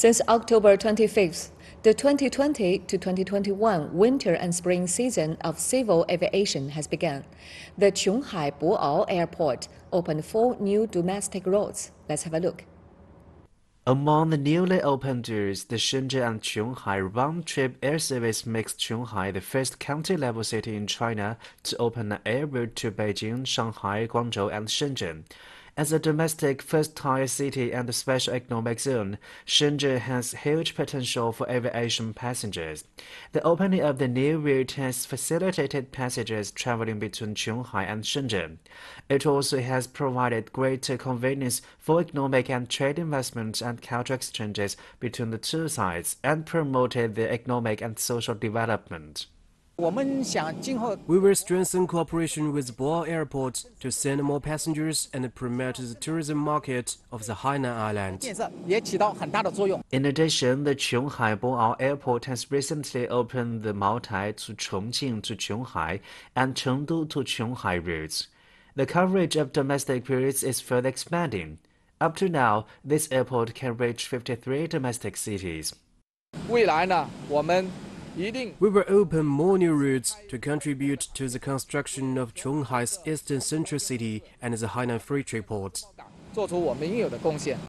Since October 25th, the 2020 to 2021 winter and spring season of civil aviation has begun. The Chonghai Boao Airport opened four new domestic routes. Let's have a look. Among the newly opened routes, the Shenzhen and Qinghai round-trip air service makes Chonghai the first county-level city in China to open an air route to Beijing, Shanghai, Guangzhou, and Shenzhen. As a domestic first-tier city and special economic zone, Shenzhen has huge potential for aviation passengers. The opening of the new route has facilitated passengers traveling between Qinghai and Shenzhen. It also has provided greater convenience for economic and trade investments and cultural exchanges between the two sides and promoted the economic and social development. We will strengthen cooperation with Boao Airport to send more passengers and promote the tourism market of the Hainan Island. In addition, the Qionghai Boao Airport has recently opened the Maotai to Chongqing to Qionghai and Chengdu to Qionghai routes. The coverage of domestic routes is further expanding. Up to now, this airport can reach 53 domestic cities. 未来呢，我们 we will open more new routes to contribute to the construction of Chonghai's eastern central city and the Hainan Free Trade Port.